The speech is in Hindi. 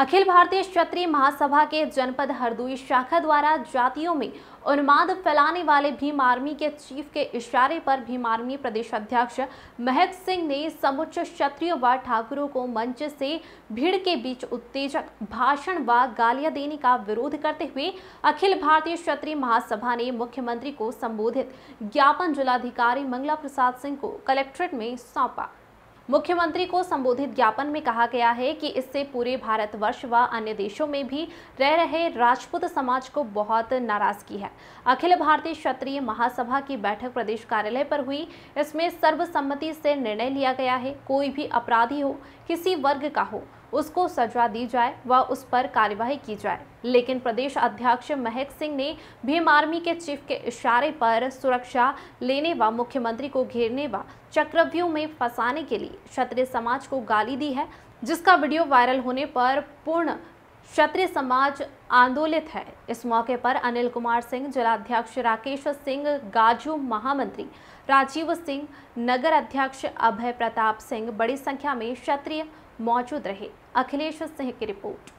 अखिल भारतीय क्षत्रिय महासभा के जनपद हरदुई शाखा द्वारा जातियों में उन्माद फैलाने वाले भीम आर्मी के चीफ के इशारे पर भीम आर्मी प्रदेश अध्यक्ष महक सिंह ने समुच्च क्षत्रियों व ठाकुरों को मंच से भीड़ के बीच उत्तेजक भाषण व गालियां देने का विरोध करते हुए अखिल भारतीय क्षत्रिय महासभा ने मुख्यमंत्री को संबोधित ज्ञापन जिलाधिकारी मंगला प्रसाद सिंह को कलेक्ट्रेट में सौंपा मुख्यमंत्री को संबोधित ज्ञापन में कहा गया है कि इससे पूरे भारतवर्ष व अन्य देशों में भी रह रहे राजपूत समाज को बहुत नाराजगी है अखिल भारतीय क्षत्रिय महासभा की बैठक प्रदेश कार्यालय पर हुई इसमें सर्वसम्मति से निर्णय लिया गया है कोई भी अपराधी हो किसी वर्ग का हो उसको सजा दी जाए व उस पर कार्यवाही की जाए लेकिन प्रदेश अध्यक्ष महक सिंह ने भीम आर्मी के चीफ के इशारे पर सुरक्षा लेने व मुख्यमंत्री को घेरने व चक्रव्यूह में फंसाने के लिए क्षत्रिय समाज को गाली दी है जिसका वीडियो वायरल होने पर पूर्ण क्षत्रिय समाज आंदोलित है इस मौके पर अनिल कुमार सिंह जिलाध्यक्ष राकेश सिंह गाजू महामंत्री राजीव सिंह नगर अध्यक्ष अभय प्रताप सिंह बड़ी संख्या में क्षत्रिय मौजूद रहे अखिलेश सिंह की रिपोर्ट